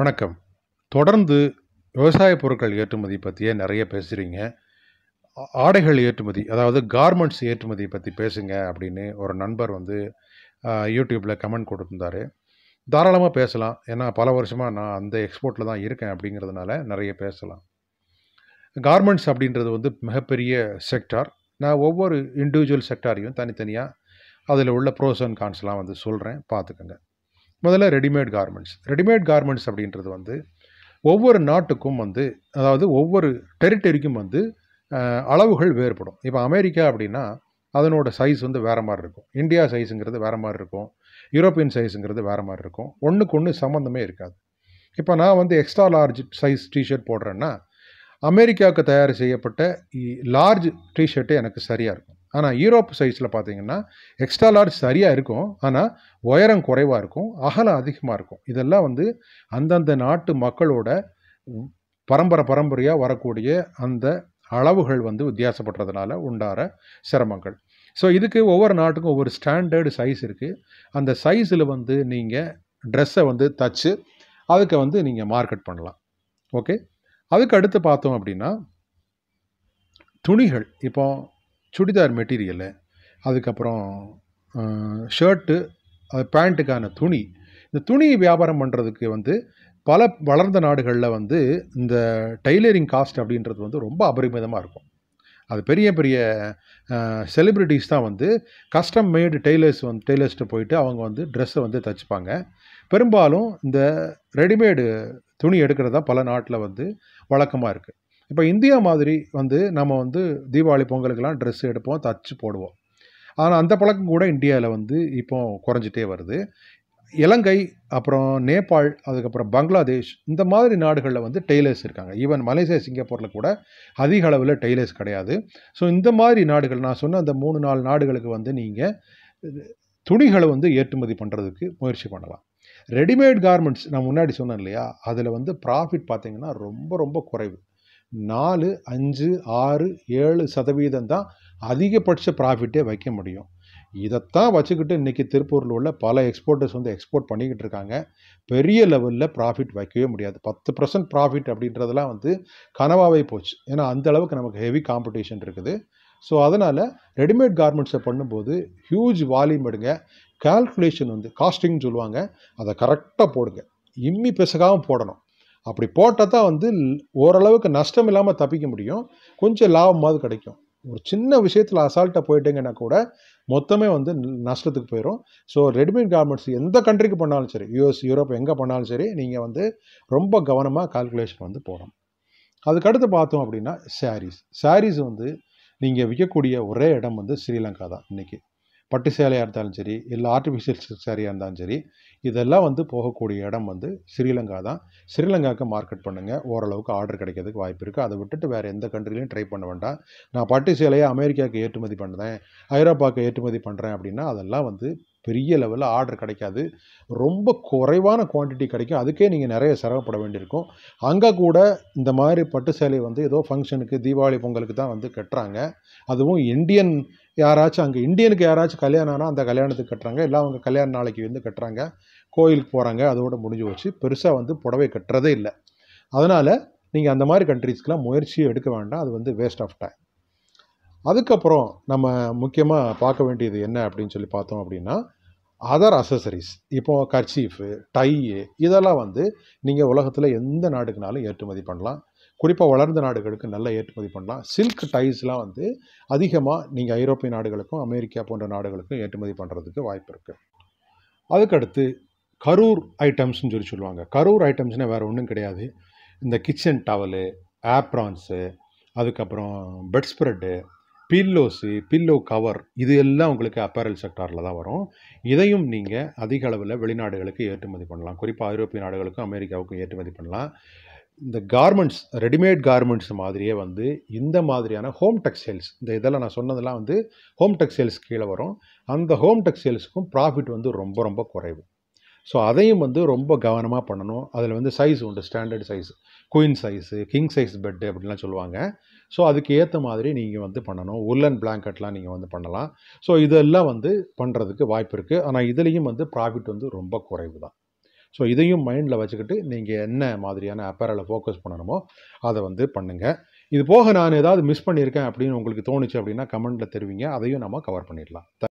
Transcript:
வணக்கம் தொடர்ந்து விவசாய பொருட்கள் ஏற்றுமதி பற்றியே நிறைய பேசுகிறீங்க ஆடைகள் ஏற்றுமதி அதாவது கார்மெண்ட்ஸ் ஏற்றுமதி பற்றி பேசுங்க அப்படின்னு ஒரு நண்பர் வந்து யூடியூப்பில் கமெண்ட் கொடுத்துருந்தாரு தாராளமாக பேசலாம் ஏன்னா பல வருஷமாக நான் அந்த எக்ஸ்போர்ட்டில் தான் இருக்கேன் அப்படிங்கிறதுனால நிறைய பேசலாம் கார்மெண்ட்ஸ் அப்படின்றது வந்து மிகப்பெரிய செக்டார் நான் ஒவ்வொரு இண்டிவிஜுவல் செக்டாரையும் தனித்தனியாக அதில் உள்ள ப்ரோஸ் அண்ட் கான்ஸ்லாம் வந்து சொல்கிறேன் பார்த்துக்கோங்க முதல்ல ரெடிமேட் கார்மெண்ட்ஸ் ரெடிமேட் கார்மெண்ட்ஸ் அப்படின்றது வந்து ஒவ்வொரு நாட்டுக்கும் வந்து அதாவது ஒவ்வொரு டெரிட்டரிக்கும் வந்து அளவுகள் வேறுபடும் இப்போ அமெரிக்கா அப்படின்னா அதனோட சைஸ் வந்து வேறு மாதிரி இருக்கும் இந்தியா சைஸுங்கிறது வேறு மாதிரி இருக்கும் யூரோப்பியன் சைஸுங்கிறது வேறு மாதிரி இருக்கும் ஒன்றுக்கு ஒன்று சம்மந்தமே இருக்காது இப்போ நான் வந்து எக்ஸ்ட்ரா லார்ஜ் சைஸ் டிஷர்ட் போடுறேன்னா அமெரிக்காவுக்கு தயார் செய்யப்பட்ட லார்ஜ் டிஷர்ட்டு எனக்கு சரியாக இருக்கும் ஆனால் யூரோப் சைஸில் பார்த்தீங்கன்னா எக்ஸ்ட்ரா லார்ஜ் சரியாக இருக்கும் ஆனால் உயரம் குறைவாக இருக்கும் அகலம் அதிகமாக இருக்கும் இதெல்லாம் வந்து அந்தந்த நாட்டு மக்களோட பரம்பரை பரம்பரையாக வரக்கூடிய அந்த அளவுகள் வந்து வித்தியாசப்படுறதுனால உண்டார சிரமங்கள் ஸோ இதுக்கு ஒவ்வொரு நாட்டுக்கும் ஒவ்வொரு ஸ்டாண்டர்டு சைஸ் இருக்குது அந்த சைஸில் வந்து நீங்கள் ட்ரெஸ்ஸை வந்து தச்சு அதுக்கு வந்து நீங்கள் மார்க்கெட் பண்ணலாம் ஓகே அதுக்கு அடுத்து பார்த்தோம் அப்படின்னா துணிகள் இப்போ சுடிதார் மெட்டீரியலு அதுக்கப்புறம் ஷர்ட்டு அது பேண்ட்டுக்கான துணி இந்த துணி வியாபாரம் பண்ணுறதுக்கு வந்து பல வளர்ந்த நாடுகளில் வந்து இந்த டெய்லரிங் காஸ்ட் அப்படின்றது வந்து ரொம்ப அபரிமிதமாக இருக்கும் அது பெரிய பெரிய செலிப்ரிட்டிஸ் தான் வந்து கஸ்டம் மேடு டெய்லர்ஸ் வந்து டெய்லர்ஸ்ட்டு போயிட்டு அவங்க வந்து ட்ரெஸ்ஸை வந்து தைச்சிப்பாங்க பெரும்பாலும் இந்த ரெடிமேடு துணி எடுக்கிறது தான் பல நாட்டில் வந்து வழக்கமாக இருக்குது இப்போ இந்தியா மாதிரி வந்து நம்ம வந்து தீபாவளி பொங்கலுக்கெல்லாம் ட்ரெஸ் எடுப்போம் தச்சு போடுவோம் ஆனால் அந்த பழக்கம் கூட இந்தியாவில் வந்து இப்போ குறைஞ்சிட்டே வருது இலங்கை அப்புறம் நேபாள் அதுக்கப்புறம் பங்களாதேஷ் இந்த மாதிரி நாடுகளில் வந்து டெய்லர்ஸ் இருக்காங்க ஈவன் மலேசியா சிங்கப்பூரில் கூட அதிக அளவில் டெய்லர்ஸ் கிடையாது ஸோ இந்த மாதிரி நாடுகள் நான் சொன்ன அந்த மூணு நாலு நாடுகளுக்கு வந்து நீங்கள் துணிகளை வந்து ஏற்றுமதி பண்ணுறதுக்கு முயற்சி பண்ணலாம் ரெடிமேட் கார்மெண்ட்ஸ் நான் முன்னாடி சொன்னேன் இல்லையா அதில் வந்து ப்ராஃபிட் பார்த்திங்கன்னா ரொம்ப ரொம்ப குறைவு நாலு அஞ்சு ஆறு ஏழு சதவீதம் தான் அதிகபட்ச ப்ராஃபிட்டே வைக்க முடியும் இதைத்தான் வச்சுக்கிட்டு இன்றைக்கி திருப்பூரில் உள்ள பல எக்ஸ்போர்ட்டர்ஸ் வந்து எக்ஸ்போர்ட் பண்ணிக்கிட்டு இருக்காங்க பெரிய லெவலில் ப்ராஃபிட் வைக்கவே முடியாது பத்து பர்சன்ட் ப்ராஃபிட் அப்படின்றதெல்லாம் வந்து கனவாகவே போச்சு ஏன்னா அந்த அளவுக்கு நமக்கு ஹெவி காம்படிஷன் இருக்குது ஸோ அதனால் ரெடிமேட் கார்மெண்ட்ஸை பண்ணும்போது ஹியூஜ் வால்யூம் எடுங்க கால்குலேஷன் வந்து காஸ்டிங்னு சொல்லுவாங்க அதை கரெக்டாக போடுங்க இம்மி பெசகாமல் போடணும் அப்படி போட்டால் தான் வந்து ஓரளவுக்கு நஷ்டம் இல்லாமல் தப்பிக்க முடியும் கொஞ்சம் லாபமாவது கிடைக்கும் ஒரு சின்ன விஷயத்தில் அசால்ட்டாக போயிட்டீங்கன்னா கூட மொத்தமே வந்து நஷ்டத்துக்கு போயிடும் ஸோ ரெடிமேட் கார்மெண்ட்ஸ் எந்த கண்ட்ரிக்கு பண்ணாலும் சரி யூஎஸ் யூரோப் எங்கே பண்ணாலும் சரி நீங்கள் வந்து ரொம்ப கவனமாக கால்குலேஷன் வந்து போகணும் அதுக்கடுத்து பார்த்தோம் அப்படின்னா சாரீஸ் சாரீஸ் வந்து நீங்கள் விற்கக்கூடிய ஒரே இடம் வந்து ஸ்ரீலங்கா தான் இன்றைக்கி பட்டு சேலையாக இருந்தாலும் சரி இல்லை ஆர்டிஃபிஷியல் சில்க் சேரீயாக இருந்தாலும் சரி இதெல்லாம் வந்து போகக்கூடிய இடம் வந்து ஸ்ரீலங்கா தான் ஸ்ரீலங்காவுக்கு மார்க்கெட் பண்ணுங்கள் ஓரளவுக்கு ஆர்டர் கிடைக்கிறதுக்கு வாய்ப்பு இருக்குது அதை விட்டுட்டு வேறு எந்த கண்ட்ரிலையும் ட்ரை பண்ண வேண்டாம் நான் பட்டு சேலையை அமெரிக்காவுக்கு ஏற்றுமதி பண்ணுறேன் ஐரோப்பாவுக்கு ஏற்றுமதி பண்ணுறேன் அப்படின்னா அதெல்லாம் வந்து பெரிய லெவலில் ஆர்டர் கிடைக்காது ரொம்ப குறைவான குவான்டிட்டி கிடைக்கும் அதுக்கே நீங்கள் நிறைய சிரமப்பட வேண்டியிருக்கும் அங்கே கூட இந்த மாதிரி பட்டு சேலை வந்து ஏதோ ஃபங்க்ஷனுக்கு தீபாவளி பொங்கலுக்கு தான் வந்து கட்டுறாங்க அதுவும் இந்தியன் யாராச்சும் அங்கே இந்தியனுக்கு யாராச்சும் கல்யாணம் ஆனால் அந்த கல்யாணத்துக்கு கட்டுறாங்க இல்லை அவங்க கல்யாண நாளைக்கு வந்து கட்டுறாங்க கோயிலுக்கு போகிறாங்க அதோடு முடிஞ்சு வச்சு பெருசாக வந்து புடவை கட்டுறதே இல்லை அதனால் நீங்கள் அந்த மாதிரி கண்ட்ரீஸ்க்கெலாம் முயற்சியை எடுக்க வேண்டாம் அது வந்து வேஸ்ட் ஆஃப் டைம் அதுக்கப்புறம் நம்ம முக்கியமாக பார்க்க வேண்டியது என்ன அப்படின்னு சொல்லி பார்த்தோம் அப்படின்னா அதர் அசசரிஸ் இப்போது கர்ச்சீஃபு டையு இதெல்லாம் வந்து நீங்கள் உலகத்தில் எந்த நாடுக்குனாலும் ஏற்றுமதி பண்ணலாம் குறிப்பாக வளர்ந்த நாடுகளுக்கு நல்ல ஏற்றுமதி பண்ணலாம் சில்க் டைஸ்லாம் வந்து அதிகமாக நீங்கள் ஐரோப்பிய நாடுகளுக்கும் அமெரிக்கா போன்ற நாடுகளுக்கும் ஏற்றுமதி பண்ணுறதுக்கு வாய்ப்பு இருக்குது அதுக்கடுத்து கரூர் ஐட்டம்ஸ்னு சொல்லி சொல்லுவாங்க கரூர் ஐட்டம்ஸ்னால் வேறு ஒன்றும் கிடையாது இந்த கிச்சன் டவலு ஆப்ரான்ஸு அதுக்கப்புறம் bed spread pillows pillow cover இது எல்லாம் உங்களுக்கு அப்பேரல் செக்டாரில் தான் வரும் இதையும் நீங்கள் அதிக அளவில் வெளிநாடுகளுக்கு ஏற்றுமதி பண்ணலாம் குறிப்பாக ஐரோப்பிய நாடுகளுக்கும் அமெரிக்காவுக்கும் ஏற்றுமதி பண்ணலாம் இந்த கார்மெண்ட்ஸ் ரெடிமேட் கார்மெண்ட்ஸ் மாதிரியே வந்து இந்த மாதிரியான ஹோம் டெக்ஸ்டைல்ஸ் இந்த இதெல்லாம் நான் சொன்னதெல்லாம் வந்து ஹோம் டெக்ஸ்டைல்ஸ் கீழே வரும் அந்த ஹோம் டெக்ஸ்டைல்ஸுக்கும் ப்ராஃபிட் வந்து ரொம்ப ரொம்ப குறைவு ஸோ அதையும் வந்து ரொம்ப கவனமாக பண்ணணும் அதில் வந்து சைஸ் உண்டு standard size queen size king size bed அப்படின்லாம் சொல்லுவாங்க ஸோ அதுக்கு ஏற்ற மாதிரி நீங்கள் வந்து பண்ணணும் உல்லன் பிளாங்கெட்லாம் நீங்கள் வந்து பண்ணலாம் ஸோ இதெல்லாம் வந்து பண்ணுறதுக்கு வாய்ப்பு இருக்குது ஆனால் இதுலேயும் வந்து ப்ராஃபிட் வந்து ரொம்ப குறைவு தான் ஸோ இதையும் மைண்டில் வச்சுக்கிட்டு நீங்கள் என்ன மாதிரியான அப்பேரலை ஃபோக்கஸ் பண்ணணுமோ அதை வந்து பண்ணுங்கள் இது போக நான் ஏதாவது மிஸ் பண்ணியிருக்கேன் அப்படின்னு உங்களுக்கு தோணுச்சு அப்படின்னா கமெண்ட்டில் தெரிவிங்க அதையும் நம்ம கவர் பண்ணிடலாம்